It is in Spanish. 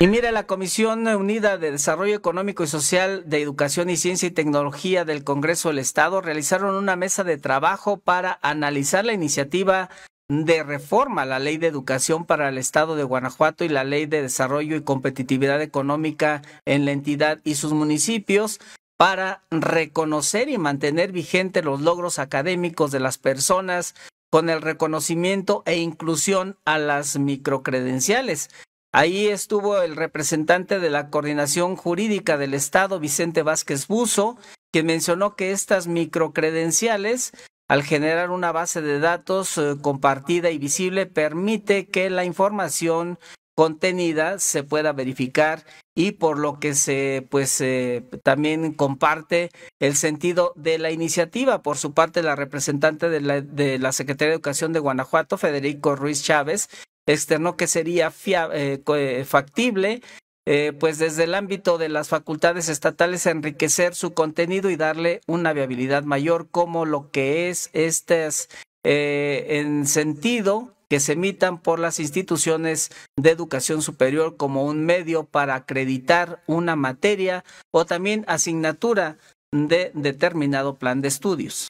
Y mire, la Comisión Unida de Desarrollo Económico y Social de Educación y Ciencia y Tecnología del Congreso del Estado realizaron una mesa de trabajo para analizar la iniciativa de reforma a la Ley de Educación para el Estado de Guanajuato y la Ley de Desarrollo y Competitividad Económica en la entidad y sus municipios para reconocer y mantener vigentes los logros académicos de las personas con el reconocimiento e inclusión a las microcredenciales Ahí estuvo el representante de la Coordinación Jurídica del Estado, Vicente Vázquez Buzo, quien mencionó que estas microcredenciales, al generar una base de datos eh, compartida y visible, permite que la información contenida se pueda verificar y por lo que se pues eh, también comparte el sentido de la iniciativa por su parte la representante de la, de la Secretaría de Educación de Guanajuato Federico Ruiz Chávez externo que sería eh, eh, factible, eh, pues desde el ámbito de las facultades estatales enriquecer su contenido y darle una viabilidad mayor como lo que es estas en sentido que se emitan por las instituciones de educación superior como un medio para acreditar una materia o también asignatura de determinado plan de estudios.